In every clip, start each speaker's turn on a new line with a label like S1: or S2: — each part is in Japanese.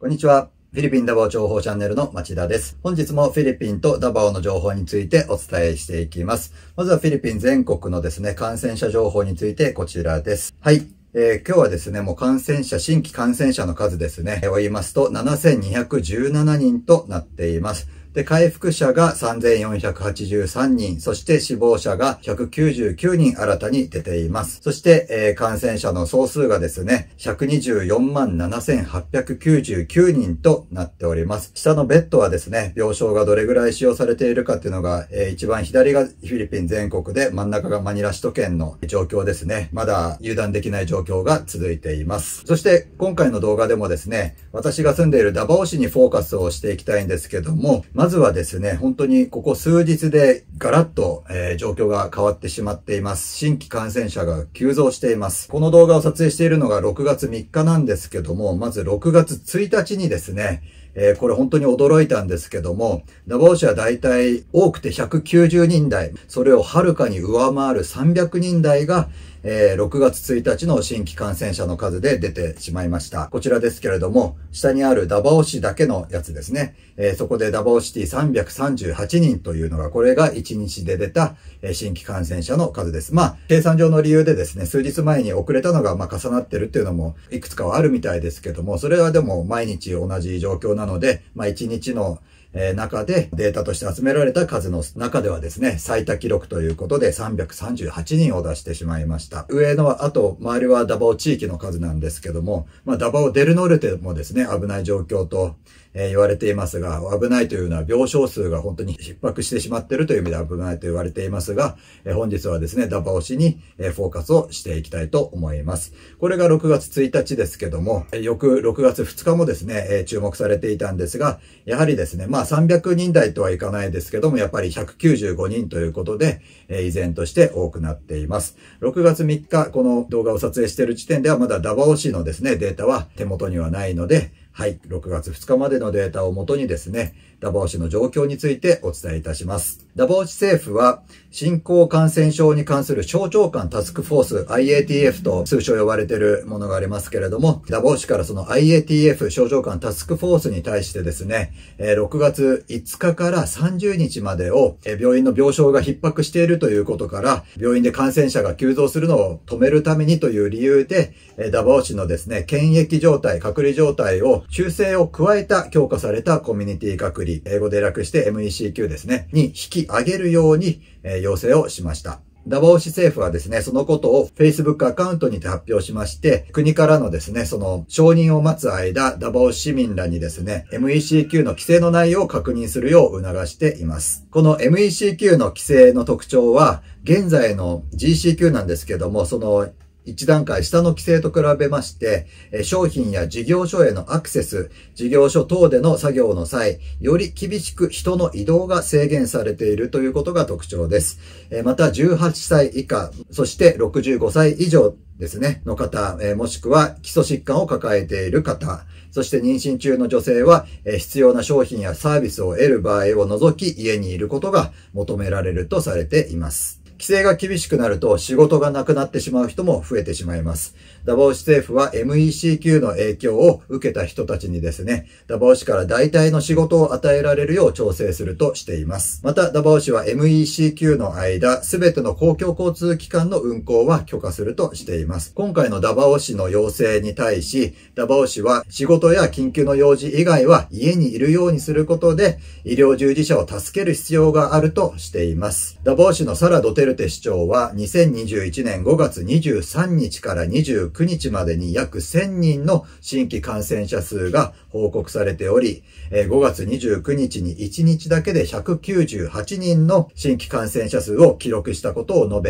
S1: こんにちは。フィリピンダバオ情報チャンネルの町田です。本日もフィリピンとダバオの情報についてお伝えしていきます。まずはフィリピン全国のですね、感染者情報についてこちらです。はい。えー、今日はですね、もう感染者、新規感染者の数ですね、を言いますと、7217人となっています。で、回復者が3483人、そして死亡者が199人新たに出ています。そして、えー、感染者の総数がですね、124万7899人となっております。下のベッドはですね、病床がどれぐらい使用されているかっていうのが、えー、一番左がフィリピン全国で、真ん中がマニラ首都圏の状況ですね。まだ油断できない状況が続いています。そして、今回の動画でもですね、私が住んでいるダバオ市にフォーカスをしていきたいんですけども、まずはですね、本当にここ数日でガラッと、えー、状況が変わってしまっています。新規感染者が急増しています。この動画を撮影しているのが6月3日なんですけども、まず6月1日にですね、えー、これ本当に驚いたんですけども、ダボーシは大体多くて190人台、それをはるかに上回る300人台が、えー、6月1日の新規感染者の数で出てしまいました。こちらですけれども、下にあるダバオ市だけのやつですね。えー、そこでダバオシティ338人というのが、これが1日で出た、えー、新規感染者の数です。まあ、計算上の理由でですね、数日前に遅れたのが、まあ、重なってるっていうのも、いくつかはあるみたいですけども、それはでも毎日同じ状況なので、まあ、1日のえ中でデータとして集められた数の中ではですね、最多記録ということで338人を出してしまいました。上のは、あと、周りはダバオ地域の数なんですけども、まあ、ダバオデルノルテもですね、危ない状況と、えー、言われていますが、危ないというのは病床数が本当に逼迫してしまっているという意味で危ないと言われていますが、えー、本日はですね、ダバ押しに、えフォーカスをしていきたいと思います。これが6月1日ですけども、翌6月2日もですね、え注目されていたんですが、やはりですね、まあ300人台とはいかないですけども、やっぱり195人ということで、え依然として多くなっています。6月3日、この動画を撮影している時点ではまだダバ押しのですね、データは手元にはないので、はい、6月2日までのデータをもとにですね、ダボオ市の状況についてお伝えいたします。ダボーチ政府は、新興感染症に関する省庁間タスクフォース IATF と通称呼ばれているものがありますけれども、ダボーチからその IATF 省庁間タスクフォースに対してですね、6月5日から30日までを病院の病床が逼迫しているということから、病院で感染者が急増するのを止めるためにという理由で、ダボーチのですね、検疫状態、隔離状態を修正を加えた強化されたコミュニティ隔離、英語で略して MECQ ですね、に引き上げるように、え要請をしました。ダボオ市政府はですね、そのことを Facebook アカウントにて発表しまして、国からのですね、その承認を待つ間、ダボオ市民らにですね、MECQ の規制の内容を確認するよう促しています。この MECQ の規制の特徴は、現在の GCQ なんですけども、その一段階下の規制と比べまして、商品や事業所へのアクセス、事業所等での作業の際、より厳しく人の移動が制限されているということが特徴です。また、18歳以下、そして65歳以上ですね、の方、えもしくは基礎疾患を抱えている方、そして妊娠中の女性は、え必要な商品やサービスを得る場合を除き家にいることが求められるとされています。規制が厳しくなると仕事がなくなってしまう人も増えてしまいます。ダバオシ政府は MEC 級の影響を受けた人たちにですね、ダバオシから代替の仕事を与えられるよう調整するとしています。また、ダバオシは MEC 級の間、すべての公共交通機関の運行は許可するとしています。今回のダバオ市の要請に対し、ダバオ市は仕事や緊急の用事以外は家にいるようにすることで、医療従事者を助ける必要があるとしています。ダバオ市のサラ・ドテルルテ市長は2021年5月23日から29日までに約1000人の新規感染者数が報告されており、5月29日に1日だけで198人の新規感染者数を記録したことを述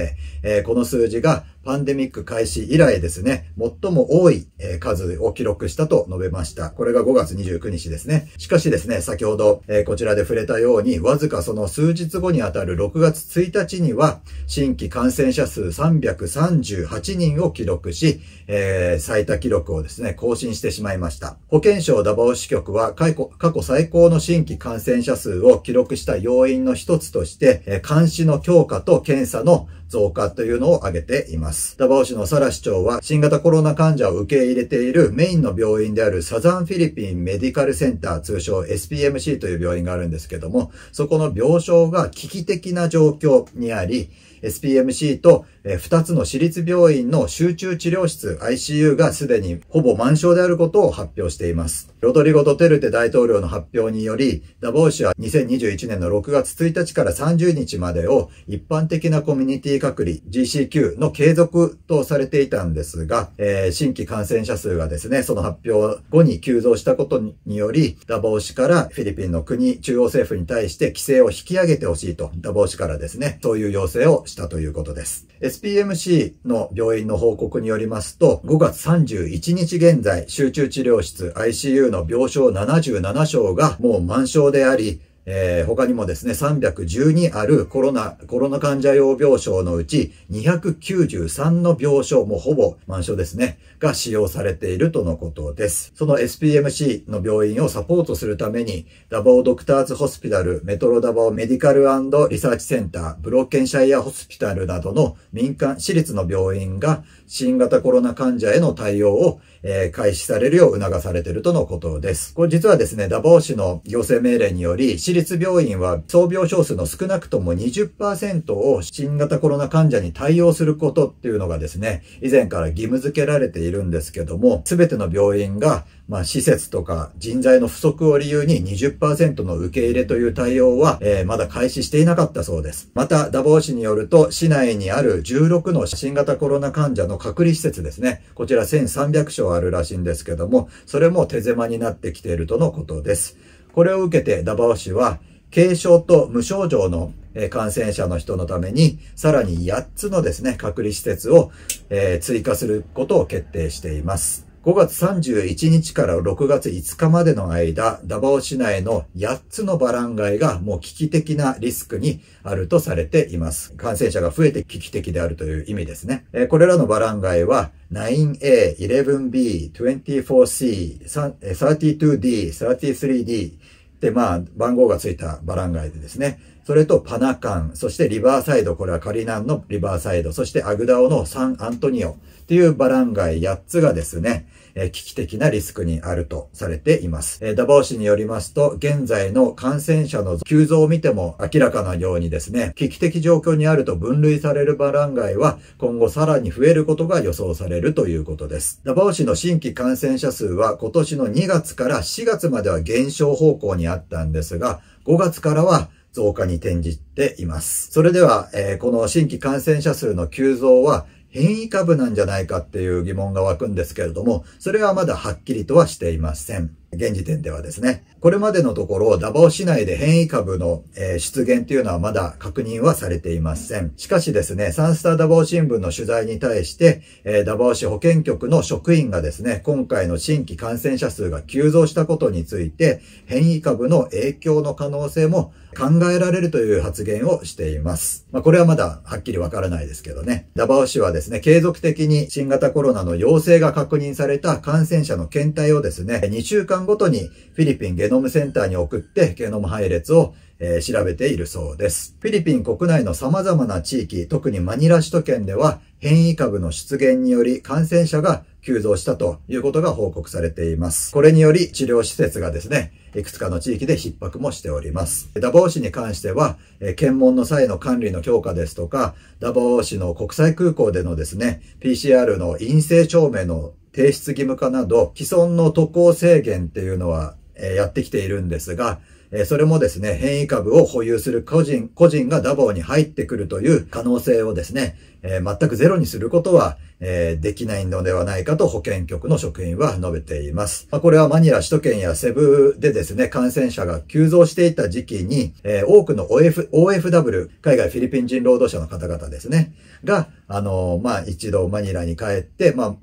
S1: べ、この数字がパンデミック開始以来ですね、最も多い数を記録したと述べました。これが5月29日ですね。しかしですね、先ほどこちらで触れたように、わずかその数日後にあたる6月1日には、新規感染者数338人を記録し、えー、最多記録をですね、更新してしまいました。保健省ダバオ支局は過去最高の新規感染者数を記録した要因の一つとして、監視の強化と検査の増加というのを挙げています。ます。ダバオ市のサラ市長は、新型コロナ患者を受け入れているメインの病院であるサザンフィリピンメディカルセンター、通称 SPMC という病院があるんですけども、そこの病床が危機的な状況にあり、SPMC とえ2つの私立病院の集中治療室 ICU がすでにほぼ満床であることを発表しています。ロドリゴ・ドテルテ大統領の発表により、ダボー市は2021年の6月1日から30日までを一般的なコミュニティ隔離 GCQ の継続とされていたんですが、えー、新規感染者数がですね、その発表後に急増したことにより、ダボー市からフィリピンの国、中央政府に対して規制を引き上げてほしいと、ダボー市からですね、そういう要請をしたということです。SPMC の病院の報告によりますと、5月31日現在、集中治療室 ICU の病床77床がもう満床であり、えー、他にもですね、312あるコロナ、コロナ患者用病床のうち293の病床もほぼ満床ですね、が使用されているとのことです。その SPMC の病院をサポートするために、ダバオドクターズホスピタル、メトロダバオメディカルリサーチセンター、ブロッケンシャイアホスピタルなどの民間、私立の病院が新型コロナ患者への対応を、えー、開始されるよう促されているとのことです。これ実はですね、ダボー市の行政命令により、私立病院は総病床数の少なくとも20%を新型コロナ患者に対応することっていうのがですね、以前から義務付けられているんですけども、すべての病院がまあ、施設とか人材の不足を理由に20%の受け入れという対応は、えー、まだ開始していなかったそうです。また、ダボー市によると、市内にある16の新型コロナ患者の隔離施設ですね。こちら1300床あるらしいんですけども、それも手狭になってきているとのことです。これを受けて、ダバオ市は、軽症と無症状の感染者の人のために、さらに8つのですね、隔離施設を追加することを決定しています。5月31日から6月5日までの間、ダバオ市内の8つのバランガイがもう危機的なリスクにあるとされています。感染者が増えて危機的であるという意味ですね。これらのバランガイは 9A、11B、24C、32D、33D、で、まあ、番号がついたバランガイでですね、それとパナカン、そしてリバーサイド、これはカリナンのリバーサイド、そしてアグダオのサンアントニオっていうバランガイ8つがですね、え危機的なリスクにあるとされています。えダバオ氏によりますと、現在の感染者の急増を見ても明らかなようにですね、危機的状況にあると分類されるバランガイは今後さらに増えることが予想されるということです。ダバオ氏の新規感染者数は今年の2月から4月までは減少方向にあったんですが、5月からは増加に転じています。それでは、えー、この新規感染者数の急増は変異株なんじゃないかっていう疑問が湧くんですけれども、それはまだはっきりとはしていません。現時点ではですね、これまでのところ、ダバオ市内で変異株の、え出現というのはまだ確認はされていません。しかしですね、サンスターダバオ新聞の取材に対して、えダバオ市保健局の職員がですね、今回の新規感染者数が急増したことについて、変異株の影響の可能性も考えられるという発言をしています。まあ、これはまだはっきりわからないですけどね。ダバオ市はですね、継続的に新型コロナの陽性が確認された感染者の検体をですね、2週間間ごとにフィリピンゲノムセンターに送ってゲノム配列をえ調べているそうです。フィリピン国内の様々な地域、特にマニラ首都圏では変異株の出現により感染者が急増したということが報告されています。これにより治療施設がですね、いくつかの地域で逼迫もしております。ダバオ市に関しては、え検問の際の管理の強化ですとか、ダバオ市の国際空港でのですね、PCR の陰性証明の提出義務化など、既存の渡航制限っていうのは、えやってきているんですが、えそれもですね、変異株を保有する個人、個人がダボーに入ってくるという可能性をですね、え全くゼロにすることは、えできないのではないかと保健局の職員は述べています。まこれはマニラ首都圏やセブでですね、感染者が急増していた時期に、え多くの OF OFW、海外フィリピン人労働者の方々ですね、が、あのまあ、一度マニラに帰って、まあ、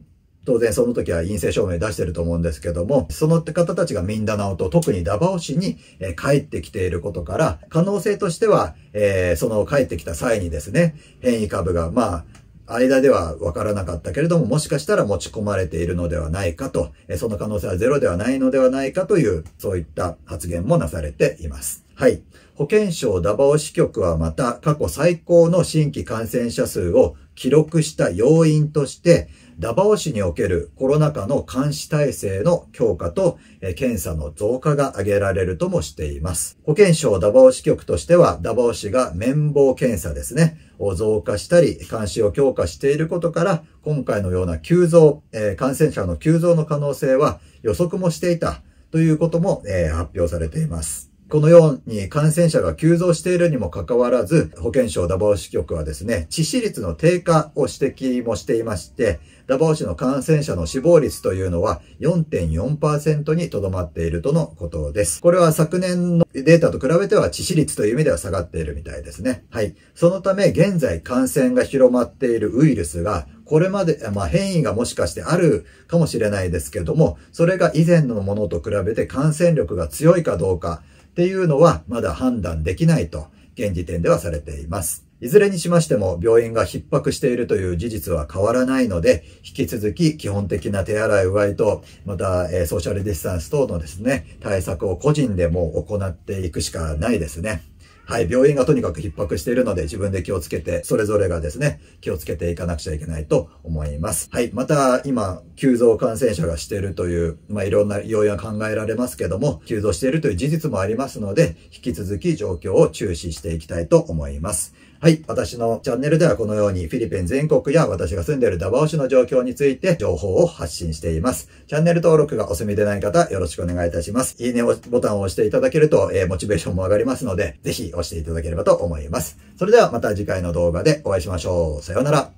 S1: 当然その時は陰性証明出してると思うんですけども、その方たちがミンダナオと特にダバオ市に帰ってきていることから、可能性としては、えー、その帰ってきた際にですね、変異株が、まあ、間では分からなかったけれども、もしかしたら持ち込まれているのではないかと、その可能性はゼロではないのではないかという、そういった発言もなされています。はい。保健省ダバオ支局はまた過去最高の新規感染者数を記録した要因として、ダバオ市におけるコロナ禍の監視体制の強化と検査の増加が挙げられるともしています。保健省ダバオ支局としては、ダバオ市が綿棒検査ですね、を増加したり、監視を強化していることから、今回のような急増、え感染者の急増の可能性は予測もしていたということも、え発表されています。このように感染者が急増しているにもかかわらず、保健省ダバオ支局はですね、致死率の低下を指摘もしていまして、ダバオ市の感染者の死亡率というのは4.4%にとどまっているとのことです。これは昨年のデータと比べては致死率という意味では下がっているみたいですね。はい。そのため現在感染が広まっているウイルスがこれまで、まあ、変異がもしかしてあるかもしれないですけども、それが以前のものと比べて感染力が強いかどうか、っていうのはまだ判断できないと現時点ではされています。いずれにしましても病院が逼迫しているという事実は変わらないので、引き続き基本的な手洗いうがいと、また、えソーシャルディスタンス等のですね、対策を個人でも行っていくしかないですね。はい、病院がとにかく逼迫しているので自分で気をつけて、それぞれがですね、気をつけていかなくちゃいけないと思います。はい、また今、急増感染者がしているという、まあ、いろんな要因は考えられますけども、急増しているという事実もありますので、引き続き状況を注視していきたいと思います。はい。私のチャンネルではこのようにフィリピン全国や私が住んでいるダバオ市の状況について情報を発信しています。チャンネル登録がお済みでない方よろしくお願いいたします。いいねボタンを押していただけると、えー、モチベーションも上がりますので、ぜひ押していただければと思います。それではまた次回の動画でお会いしましょう。さようなら。